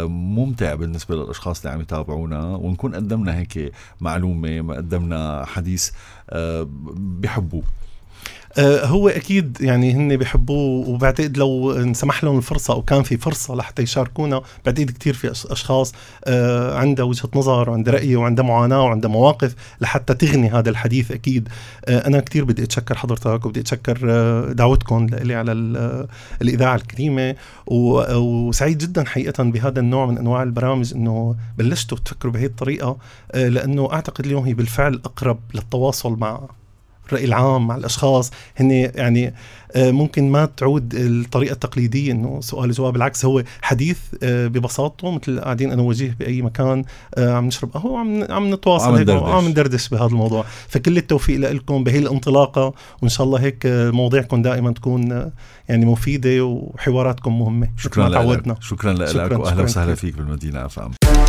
ممتع بالنسبه للاشخاص اللي عم يتابعونا ونكون قدمنا هيك معلومه قدمنا حديث بحبوه آه، هو اكيد يعني هن بحبوه وبعتقد لو انسمح لهم الفرصه او كان في فرصه لحتى يشاركونا بعتقد كثير في اشخاص آه، عندها وجهه نظر وعندها راي وعندها معاناه وعندها مواقف لحتى تغني هذا الحديث اكيد آه، انا كثير بدي اتشكر حضرتك وبدي اتشكر دعوتكم لي على الاذاعه الكريمه وسعيد جدا حقيقه بهذا النوع من انواع البرامج انه بلشتوا تفكروا بهي الطريقه لانه اعتقد اليوم هي بالفعل اقرب للتواصل مع الراي العام مع الاشخاص هن يعني آه، ممكن ما تعود الطريقه التقليديه انه سؤال جواب بالعكس هو حديث آه، ببساطته مثل قاعدين انا وجيه باي مكان آه، عم نشرب قهوه وعم عم نتواصل عم وعم ندردش بهذا الموضوع فكل التوفيق لكم بهي الانطلاقه وان شاء الله هيك مواضيعكم دائما تكون يعني مفيده وحواراتكم مهمه شكرا لك شكرا لك واهلا وسهلا فيك بالمدينه افهم